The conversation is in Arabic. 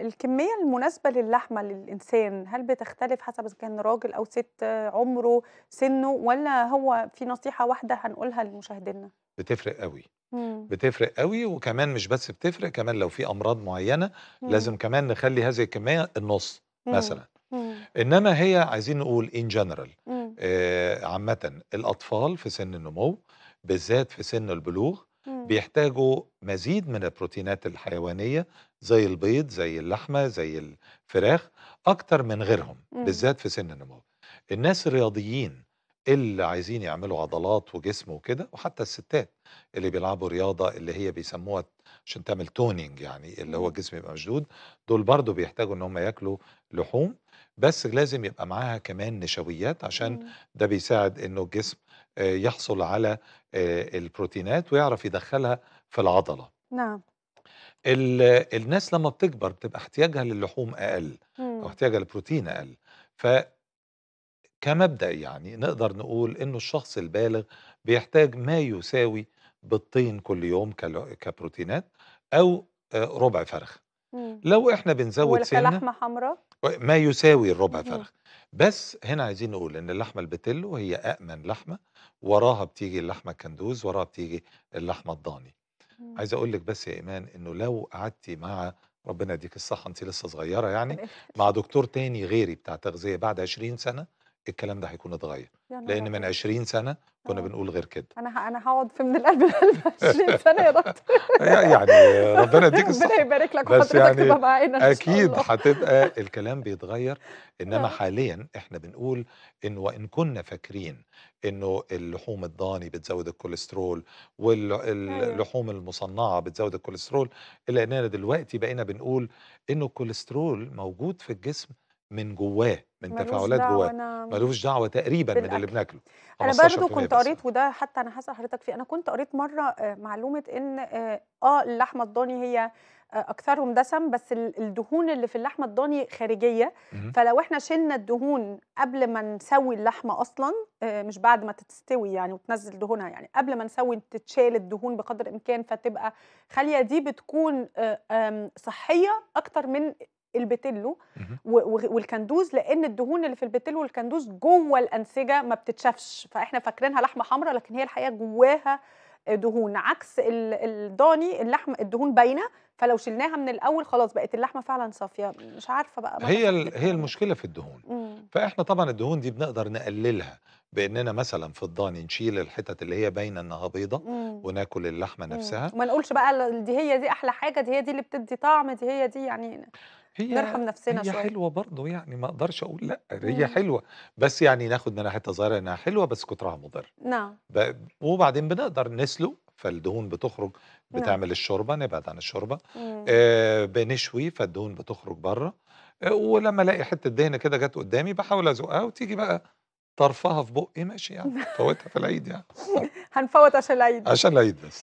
الكمية المناسبة للحمة للإنسان هل بتختلف حسب إذا كان راجل أو ست عمره سنه ولا هو في نصيحة واحدة هنقولها لمشاهدينا؟ بتفرق قوي مم. بتفرق قوي وكمان مش بس بتفرق كمان لو في أمراض معينة مم. لازم كمان نخلي هذه الكمية النص مم. مثلا مم. إنما هي عايزين نقول إن جنرال آه عامة الأطفال في سن النمو بالذات في سن البلوغ بيحتاجوا مزيد من البروتينات الحيوانية زي البيض زي اللحمة زي الفراخ أكتر من غيرهم بالذات في سن النمو الناس الرياضيين اللي عايزين يعملوا عضلات وجسم وكده وحتى الستات اللي بيلعبوا رياضة اللي هي بيسموها عشان تعمل تونينج يعني اللي هو الجسم يبقى مشدود دول برضو بيحتاجوا ان هم ياكلوا لحوم بس لازم يبقى معاها كمان نشويات عشان ده بيساعد انه الجسم آه، يحصل على آه، البروتينات ويعرف يدخلها في العضله نعم الناس لما بتكبر بتبقى احتياجها للحوم اقل مم. او احتياجها للبروتين اقل ف كمبدا يعني نقدر نقول انه الشخص البالغ بيحتاج ما يساوي بالطين كل يوم كبروتينات او آه، ربع فرخ مم. لو احنا بنزود سنه لحمه حمراء ما يساوي الربع فرخ بس هنا عايزين نقول ان اللحمه البتلو هي امن لحمه وراها بتيجي اللحمه الكندوز وراها بتيجي اللحمه الضاني إمم. عايز اقول لك بس يا ايمان انه لو قعدتي مع ربنا يديك الصحه انت لسه صغيره يعني مع دكتور تاني غيري بتاع تغذيه بعد 20 سنه الكلام ده هيكون اتغير لان من 20 سنه كنا آه. بنقول غير كده انا انا هقعد في من القلب للقلب 20 سنه يا دكتور يعني ربنا يديك الصحه ربنا يبارك لك وحضرتك يعني تبقى معانا اكيد هتبقى الكلام بيتغير انما آه. حاليا احنا بنقول ان وان كنا فاكرين انه اللحوم الضاني بتزود الكوليسترول واللحوم أيوه. المصنعه بتزود الكوليسترول الا اننا دلوقتي بقينا بنقول انه الكوليسترول موجود في الجسم من جواه من تفاعلات جواه ملوش دعوه تقريبا بالأكل. من اللي بناكله انا برضو كنت قريت وده حتى انا هسال حضرتك فيه انا كنت قريت مره آه، معلومه ان آه،, اه اللحمه الضاني هي آه، اكثرهم دسم بس الدهون اللي في اللحمه الضاني خارجيه فلو احنا شلنا الدهون قبل ما نسوي اللحمه اصلا مش بعد ما تستوي يعني وتنزل دهونها يعني قبل ما نسوي تتشال الدهون بقدر الامكان فتبقى خاليه دي بتكون صحيه اكتر من البتلو والكندوز لان الدهون اللي في البتلو والكندوز جوه الانسجه ما بتتشافش فاحنا فاكرينها لحمه حمراء لكن هي الحقيقه جواها دهون عكس الضاني اللحم الدهون باينه فلو شلناها من الاول خلاص بقت اللحمه فعلا صافيه مش عارفه بقى هي هي المشكله في الدهون مم. فاحنا طبعا الدهون دي بنقدر نقللها باننا مثلا في الضاني نشيل الحتت اللي هي باينه انها بيضه وناكل اللحمه مم. نفسها وما نقولش بقى دي هي دي احلى حاجه دي هي دي اللي بتدي طعم دي هي دي يعني هي نرحم نفسنا هي شوي حلوة برضه يعني ما اقدرش اقول لا هي مم. حلوة بس يعني ناخد منها حتة صغيرة انها حلوة بس كترها مضر نعم وبعدين بنقدر نسلق فالدهون بتخرج نعم بتعمل الشوربة نبعد عن الشوربة آه بنشوي فالدهون بتخرج بره آه ولما الاقي حتة دهنة كده جت قدامي بحاول ازقها وتيجي بقى طرفها في بقي ماشي يعني فوتها في العيد يعني هنفوت عشان العيد عشان العيد بس